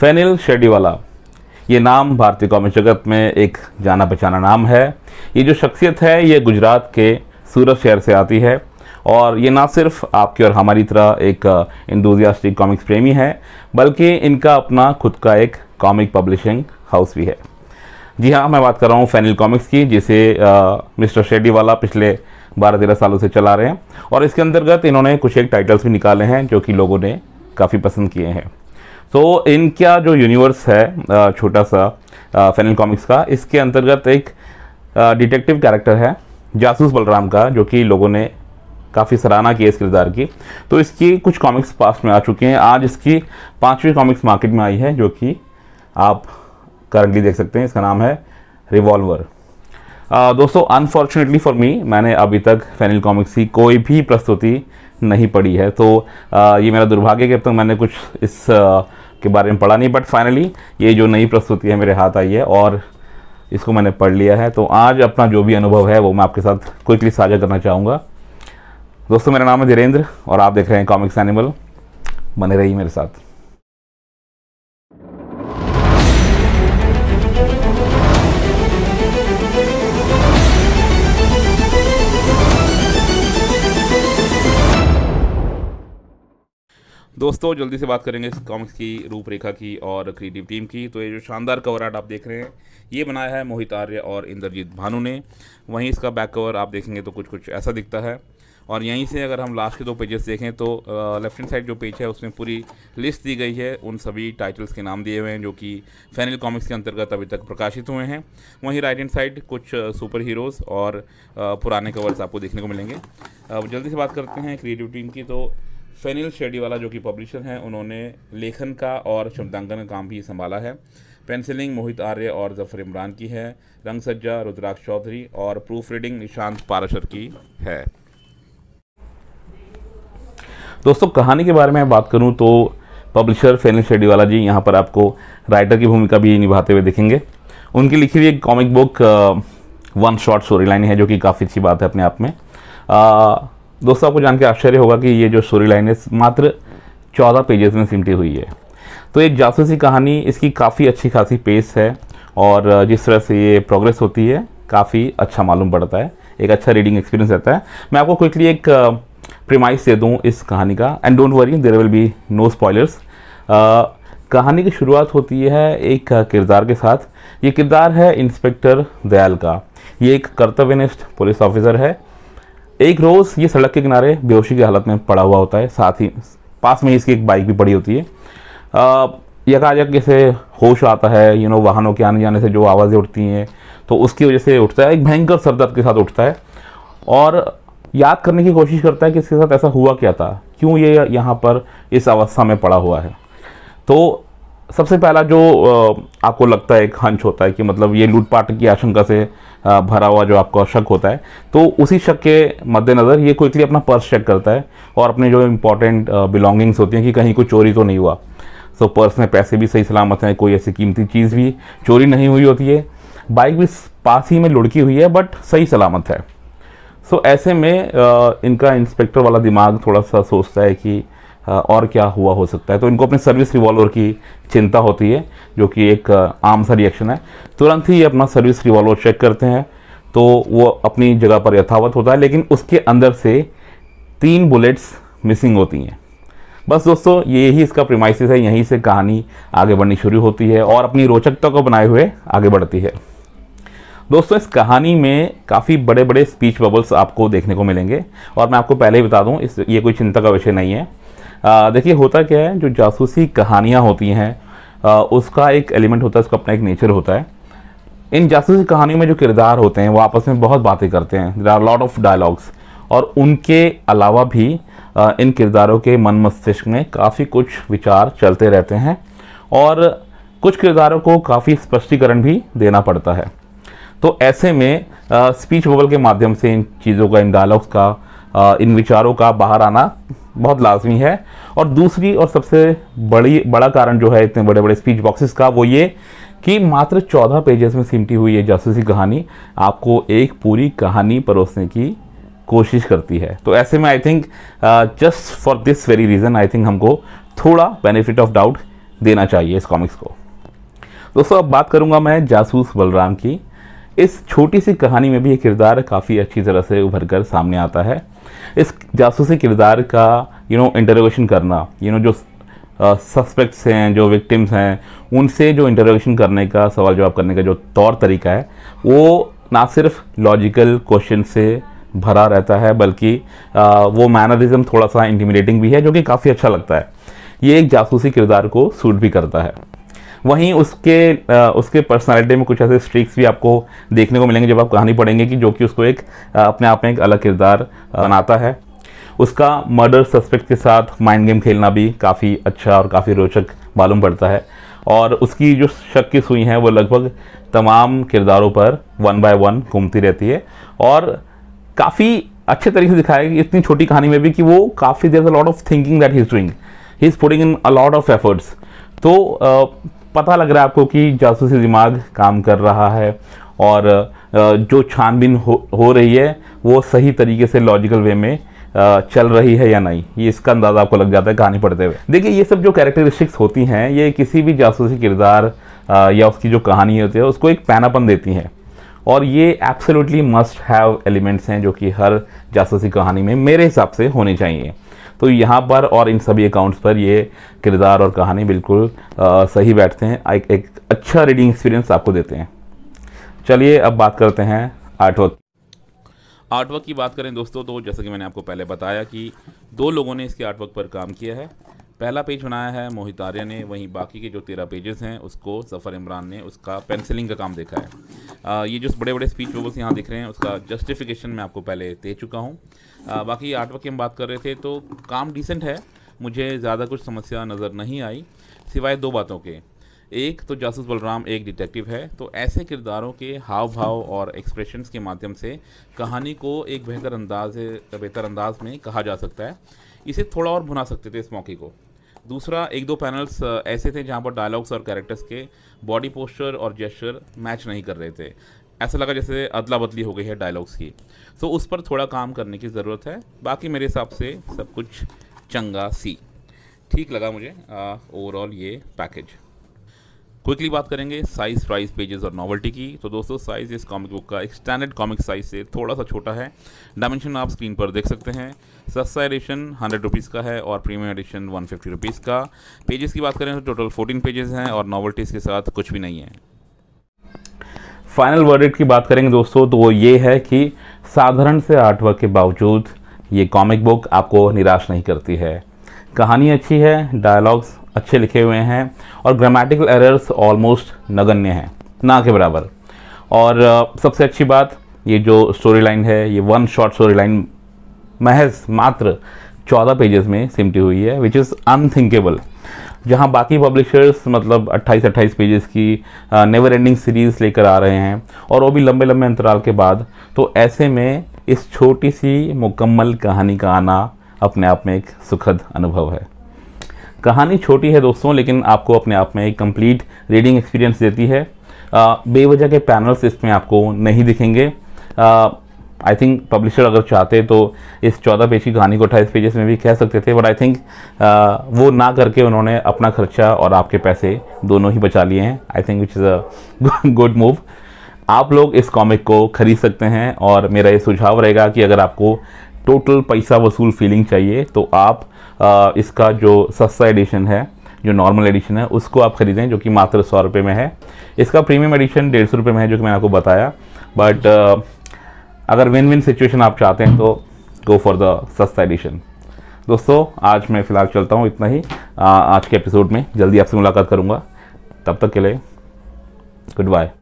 phenyl शेडीवाला ये नाम भारतीय कॉमिक जगत में एक जाना पहचाना नाम है ये जो शख्सियत है ये गुजरात के सूरत शहर से आती है और ये ना सिर्फ आपकी और हमारी तरह एक इंदोजियास्टिक कॉमिक्स प्रेमी है बल्कि इनका अपना खुद का एक कॉमिक पब्लिशिंग हाउस भी है जी हाँ मैं बात कर रहा हूँ फैनिल कॉमिक्स की जिसे आ, मिस्टर शेडी वाला पिछले बारह तेरह सालों से चला रहे हैं और इसके अंतर्गत इन्होंने कुछ एक टाइटल्स भी निकाले हैं जो कि लोगों ने काफ़ी पसंद किए हैं तो इनका जो यूनिवर्स है छोटा सा फैनल कॉमिक्स का इसके अंतर्गत एक डिटेक्टिव कैरेक्टर है जासूस बलराम का जो कि लोगों ने काफ़ी सराहना की है इस किरदार की तो इसकी कुछ कॉमिक्स पास में आ चुके हैं आज इसकी पांचवी कॉमिक्स मार्केट में आई है जो कि आप करंटली देख सकते हैं इसका नाम है रिवॉल्वर दोस्तों अनफॉर्चुनेटली फॉर मी मैंने अभी तक फैनिल कॉमिक्स की कोई भी प्रस्तुति नहीं पड़ी है तो आ, ये मेरा दुर्भाग्य कि अब तक मैंने कुछ इस आ, के बारे में पढ़ा नहीं बट फाइनली ये जो नई प्रस्तुति है मेरे हाथ आई है और इसको मैंने पढ़ लिया है तो आज अपना जो भी अनुभव है वो मैं आपके साथ क्विकली साझा करना चाहूँगा दोस्तों मेरा नाम है धीरेन्द्र और आप देख रहे हैं कॉमिक्स एनिमल बने रही मेरे साथ दोस्तों जल्दी से बात करेंगे इस कॉमिक्स की रूपरेखा की और क्रिएटिव टीम की तो ये जो शानदार कवर आर्ट आप देख रहे हैं ये बनाया है मोहित आर्य और इंद्रजीत भानु ने वहीं इसका बैक कवर आप देखेंगे तो कुछ कुछ ऐसा दिखता है और यहीं से अगर हम लास्ट के दो पेजेस देखें तो लेफ्ट हैंड साइड जो पेज है उसमें पूरी लिस्ट दी गई है उन सभी टाइटल्स के नाम दिए हुए हैं जो कि फैनल कॉमिक्स के अंतर्गत अभी तक प्रकाशित हुए हैं वहीं राइट हैंड साइड कुछ सुपर हीरोज़ और पुराने कवर्स आपको देखने को मिलेंगे अब जल्दी से बात करते हैं क्रिएटिव टीम की तो फेनिल वाला जो कि पब्लिशर हैं उन्होंने लेखन का और शब्दांकन का काम भी संभाला है पेंसिलिंग मोहित आर्य और जफर इमरान की है रंग सज्जा रुद्राक्ष चौधरी और प्रूफ रीडिंग निशांत पाराशर की है दोस्तों कहानी के बारे में बात करूं तो पब्लिशर फेनिल वाला जी यहाँ पर आपको राइटर की भूमिका भी निभाते हुए दिखेंगे उनकी लिखी हुई एक comic book one short story line है जो कि काफ़ी अच्छी बात है अपने आप में आ, uh, दोस्तों आपको जान के आश्चर्य होगा कि ये जो स्टोरी लाइन है मात्र चौदह पेजेस में सिमटी हुई है तो एक जासूसी कहानी इसकी काफ़ी अच्छी खासी पेस है और जिस तरह से ये प्रोग्रेस होती है काफ़ी अच्छा मालूम पड़ता है एक अच्छा रीडिंग एक्सपीरियंस रहता है मैं आपको क्विकली एक प्रिमाइस दे दूँ इस कहानी का end don't worry there will be no spoilers कहानी की शुरुआत होती है एक किरदार के साथ ये किरदार है इंस्पेक्टर दयाल का ये एक कर्तव्यनिष्ठ पुलिस ऑफिसर है एक रोज़ ये सड़क के किनारे बेहोशी की हालत में पड़ा हुआ होता है साथ ही पास में इसकी एक बाइक भी पड़ी होती है यकायक जैसे होश आता है यू नो वाहनों के आने जाने से जो आवाज़ें उठती हैं तो उसकी वजह से उठता है एक भयंकर सरदर्द के साथ उठता है और याद करने की कोशिश करता है कि इसके साथ ऐसा हुआ क्या था क्यों ये यहाँ पर इस अवस्था में पड़ा हुआ है तो सबसे पहला जो आपको लगता है एक हंच होता है कि मतलब ये लूटपाट की आशंका से भरा हुआ जो आपका शक होता है तो उसी शक के मद्देनज़र ये क्विकली अपना पर्स चेक करता है और अपने जो इंपॉर्टेंट बिलोंगिंग्स होती हैं कि कहीं कोई चोरी तो नहीं हुआ सो तो पर्स में पैसे भी सही सलामत हैं कोई ऐसी कीमती चीज़ भी चोरी नहीं हुई होती है बाइक भी पास ही में लुढ़की हुई है बट सही सलामत है सो so, ऐसे में आ, इनका इंस्पेक्टर वाला दिमाग थोड़ा सा सोचता है कि और क्या हुआ हो सकता है तो इनको अपने सर्विस रिवॉल्वर की चिंता होती है जो कि एक आम सा रिएक्शन है तुरंत ही अपना सर्विस रिवॉल्वर चेक करते हैं तो वो अपनी जगह पर यथावत होता है लेकिन उसके अंदर से तीन बुलेट्स मिसिंग होती हैं बस दोस्तों ये ही इसका प्रिमाइसिस है यहीं से कहानी आगे बढ़नी शुरू होती है और अपनी रोचकता को बनाए हुए आगे बढ़ती है दोस्तों इस कहानी में काफ़ी बड़े बड़े स्पीच बबल्स आपको देखने को मिलेंगे और मैं आपको पहले ही बता दूं इस ये कोई चिंता का विषय नहीं है देखिए होता क्या है जो जासूसी कहानियाँ होती हैं उसका एक एलिमेंट होता है उसका अपना एक नेचर होता है इन जासूसी कहानियों में जो किरदार होते हैं वो आपस में बहुत बातें करते हैं there are lot of dialogues और उनके अलावा भी इन किरदारों के मन मस्तिष्क में काफ़ी कुछ विचार चलते रहते हैं और कुछ किरदारों को काफ़ी स्पष्टीकरण भी देना पड़ता है तो ऐसे में स्पीच बबल के माध्यम से इन चीज़ों का इन डायलॉग्स का इन विचारों का बाहर आना बहुत लाजमी है और दूसरी और सबसे बड़ी बड़ा कारण जो है इतने बड़े बड़े स्पीच बॉक्सेस का वो ये कि मात्र चौदह पेजेस में सिमटी हुई ये जासूसी कहानी आपको एक पूरी कहानी परोसने की कोशिश करती है तो ऐसे में I think just for this very reason I think हमको थोड़ा बेनिफिट ऑफ डाउट देना चाहिए इस कॉमिक्स को दोस्तों अब बात करूंगा मैं जासूस बलराम की इस छोटी सी कहानी में भी ये किरदार काफ़ी अच्छी तरह से उभर कर सामने आता है इस जासूसी किरदार का यू नो इंटरोगेशन करना यू नो जो सस्पेक्ट्स हैं जो विक्टिम्स हैं उनसे जो इंटरोगेशन करने का सवाल जवाब करने का जो तौर तरीका है वो ना सिर्फ लॉजिकल क्वेश्चन से भरा रहता है बल्कि वो मैनरिज्म थोड़ा सा इंटिमिडेटिंग भी है जो कि काफ़ी अच्छा लगता है ये एक जासूसी किरदार को सूट भी करता है वहीं उसके आ, उसके पर्सनालिटी में कुछ ऐसे स्ट्रिक्स भी आपको देखने को मिलेंगे जब आप कहानी पढ़ेंगे कि जो कि उसको एक आ, अपने आप में एक अलग किरदार बनाता है उसका मर्डर सस्पेक्ट के साथ माइंड गेम खेलना भी काफ़ी अच्छा और काफ़ी रोचक मालूम पड़ता है और उसकी जो शक की सुई है वो लगभग तमाम किरदारों पर वन बाय वन घूमती रहती है और काफ़ी अच्छे तरीके से दिखाया कि इतनी छोटी कहानी में भी कि वो काफ़ी there lot of thinking that he is doing he is putting in a lot of efforts तो पता लग रहा है आपको कि जासूसी दिमाग काम कर रहा है और जो छानबीन हो हो रही है वो सही तरीके से लॉजिकल वे में चल रही है या नहीं ये इसका अंदाज़ा आपको लग जाता है कहानी पढ़ते हुए देखिए ये सब जो कैरेक्टरिस्टिक्स होती हैं ये किसी भी जासूसी किरदार या उसकी जो कहानी होती है उसको एक पैनापन देती हैं और ये एब्सोल्युटली मस्ट हैव एलिमेंट्स हैं जो कि हर जासूसी कहानी में मेरे हिसाब से होने चाहिए तो यहाँ पर और इन सभी अकाउंट्स पर ये किरदार और कहानी बिल्कुल आ, सही बैठते हैं एक, एक अच्छा रीडिंग एक्सपीरियंस आपको देते हैं चलिए अब बात करते हैं आर्टवर्क आर्टवर्क की बात करें दोस्तों तो जैसा कि मैंने आपको पहले बताया कि दो लोगों ने इसके आर्टवर्क पर काम किया है पहला पेज बनाया है मोहित आर्या ने वहीं बाकी के जो तेरह पेजेस हैं उसको सफ़र इमरान ने उसका पेंसिलिंग का काम देखा है आ, ये जो बड़े बड़े स्पीच बबल्स यहाँ दिख रहे हैं उसका जस्टिफिकेशन मैं आपको पहले दे चुका हूँ बाकी आर्टवर्क की हम बात कर रहे थे तो काम डिसेंट है मुझे ज़्यादा कुछ समस्या नज़र नहीं आई सिवाय दो बातों के एक तो जासूस बलराम एक डिटेक्टिव है तो ऐसे किरदारों के हाव भाव और एक्सप्रेशंस के माध्यम से कहानी को एक बेहतर अंदाज बेहतर अंदाज में कहा जा सकता है इसे थोड़ा और भुना सकते थे इस मौके को दूसरा एक दो पैनल्स ऐसे थे जहाँ पर डायलॉग्स और कैरेक्टर्स के बॉडी पोस्चर और जेस्चर मैच नहीं कर रहे थे ऐसा लगा जैसे अदला बदली हो गई है डायलॉग्स की तो उस पर थोड़ा काम करने की ज़रूरत है बाकी मेरे हिसाब से सब कुछ चंगा सी ठीक लगा मुझे ओवरऑल ये पैकेज क्विकली बात करेंगे साइज प्राइस पेजेस और नॉवल्टी की तो दोस्तों साइज़ इस कॉमिक बुक का एक स्टैंडर्ड कॉमिक साइज से थोड़ा सा छोटा है डायमेंशन आप स्क्रीन पर देख सकते हैं सस्ता एडिशन हंड्रेड रुपीज़ का है और premium edition one fifty rupees का पेजेस की बात करें तो टोटल फोर्टीन पेजेस हैं और नॉवल्टीज़ के साथ कुछ भी नहीं है फाइनल वर्डिट की बात करेंगे दोस्तों तो वो ये है कि साधारण से आर्टवर्क के बावजूद ये कॉमिक बुक आपको निराश नहीं करती है कहानी अच्छी है डायलॉग्स अच्छे लिखे हुए हैं और ग्रामेटिकल एरर्स ऑलमोस्ट नगण्य हैं ना के बराबर और सबसे अच्छी बात ये जो स्टोरी लाइन है ये वन शॉर्ट स्टोरी लाइन महज मात्र चौदह पेजेस में सिमटी हुई है विच इज़ अनथिंकेबल जहाँ बाकी पब्लिशर्स मतलब 28 28 पेजेस की नेवर एंडिंग सीरीज़ लेकर आ रहे हैं और वो भी लंबे लंबे अंतराल के बाद तो ऐसे में इस छोटी सी मुकम्मल कहानी का आना अपने आप में एक सुखद अनुभव है कहानी छोटी है दोस्तों लेकिन आपको अपने आप में एक कंप्लीट रीडिंग एक्सपीरियंस देती है बेवजह के पैनल्स इसमें आपको नहीं दिखेंगे आई थिंक पब्लिशर अगर चाहते तो इस चौदह पेज की कहानी को अट्ठाईस पेजेस में भी कह सकते थे बट आई थिंक वो ना करके उन्होंने अपना खर्चा और आपके पैसे दोनों ही बचा लिए हैं I think which is a good move आप लोग इस कॉमिक को खरीद सकते हैं और मेरा ये सुझाव रहेगा कि अगर आपको टोटल पैसा वसूल फीलिंग चाहिए तो आप इसका जो सस्ता एडिशन है जो नॉर्मल एडिशन है उसको आप ख़रीदें जो कि मात्र सौ रुपये में है इसका प्रीमियम एडिशन डेढ़ सौ रुपये में है जो कि मैंने आपको बताया बट अगर विन विन सिचुएशन आप चाहते हैं तो गो फॉर द सस्ता एडिशन दोस्तों आज मैं फ़िलहाल चलता हूँ इतना ही आ, आज के एपिसोड में जल्दी आपसे मुलाकात करूँगा तब तक के लिए गुड बाय